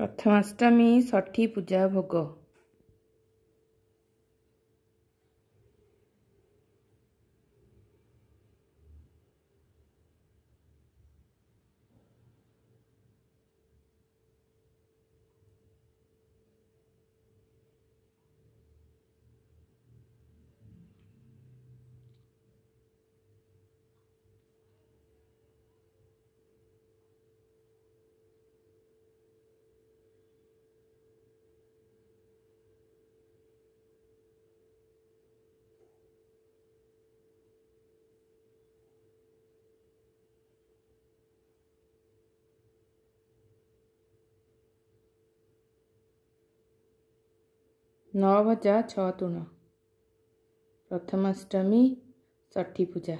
ପ୍ରଥମାଷ୍ଟମୀ ଷଠୀ ପୂଜା ଭୋଗ ନଅ ଭଜା ଛଅ ତୁଣ ପ୍ରଥମାଷ୍ଟମୀ ଷଠୀ ପୂଜା